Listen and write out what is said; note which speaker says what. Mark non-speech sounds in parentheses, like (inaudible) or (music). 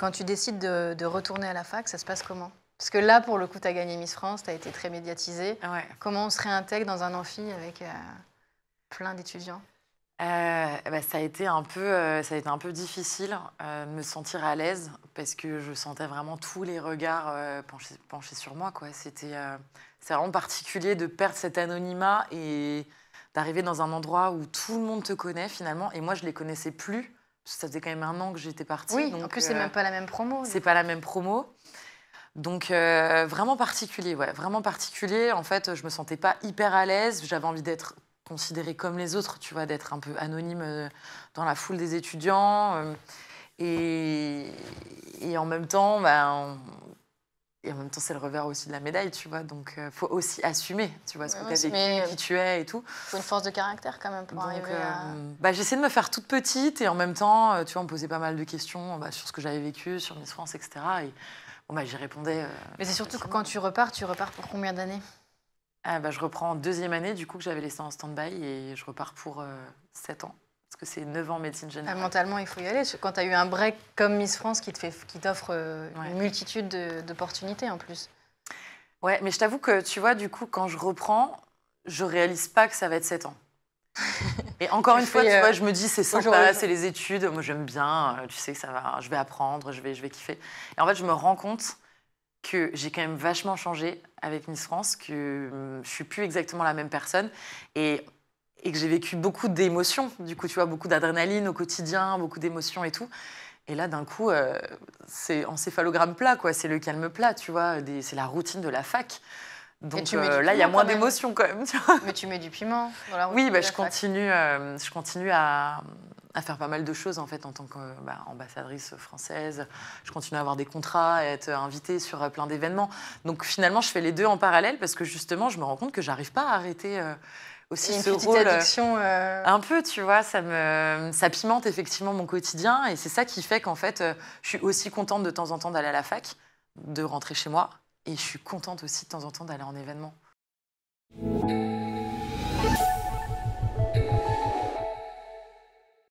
Speaker 1: quand tu décides de, retourner à la fac, ça se passe comment Parce que là, pour le coup, tu as gagné Miss France, tu as été très médiatisée. Comment on se réintègre dans un amphi avec euh, plein d'étudiants euh, bah, ça, a été un peu, euh, ça a été un peu difficile de me sentir à l'aise parce que je sentais vraiment tous les regards penchés, sur moi. C'était c'est vraiment particulier de perdre cet anonymat et d'arriver dans un endroit où tout le monde te connaît finalement. Et moi, je ne les connaissais plus ça faisait quand même un an que j'étais partie. Oui, donc, en plus, c'est euh, même pas la même promo. C'est pas la même promo. Donc euh, vraiment particulier, ouais, vraiment particulier. En fait, je me sentais pas hyper à l'aise. J'avais envie d'être considérée comme les autres, tu vois, d'être un peu anonyme euh, dans la foule des étudiants. Et, en même temps, ben et en même temps, c'est le revers aussi de la médaille, tu vois. Donc, il euh, faut aussi assumer, tu vois, ce que tu as qui tu es et tout. Il faut une force de caractère quand même pour arriver euh, à... Bah, J'essaie de me faire toute petite et en même temps, euh, tu vois, on me posait pas mal de questions bah, sur ce que j'avais vécu, sur mes souffrances, etc. Et bon, bah, j'y répondais. Mais c'est surtout que quand tu repars, tu repars pour combien d'années ah, bah, Je reprends en deuxième année, du coup, que j'avais laissé en stand-by et je repars pour sept ans que c'est 9 ans médecine générale. Ah, mentalement, il faut y aller. Quand tu as eu un break comme Miss France qui t'offre euh, une multitude d'opportunités en plus. Ouais, mais je t'avoue que tu vois, du coup, quand je reprends, je réalise pas que ça va être 7 ans. Et encore (laughs) une fois, tu euh, vois, je me dis, c'est sympa, c'est les études, moi j'aime bien, euh, tu sais que ça va, je vais apprendre, je vais, je vais kiffer. Et en fait, je me rends compte que j'ai quand même vachement changé avec Miss France, que hum, je suis plus exactement la même personne. Et et que j'ai vécu beaucoup d'émotions, du coup, tu vois, beaucoup d'adrénaline au quotidien, beaucoup d'émotions et tout. Et là, d'un coup, euh, c'est encéphalogramme plat, quoi. C'est le calme plat, tu vois. C'est la routine de la fac. Donc euh, là, il y a moins d'émotions quand même. Mais tu mets du piment dans la Oui, bah, euh, je, continue, je continue à, faire pas mal de choses en fait en tant qu'ambassadrice bah, française. Je continue à avoir des contrats, à être invitée sur plein d'événements. Donc finalement, je fais les deux en parallèle parce que justement, je me rends compte que j'arrive pas à arrêter aussi une ce rôle. Euh, un peu, tu vois, ça me ça pimente effectivement mon quotidien et c'est ça qui fait qu'en fait, euh, je suis aussi contente de temps en temps d'aller à la fac, de rentrer chez moi et je suis contente aussi de temps en temps d'aller en événement.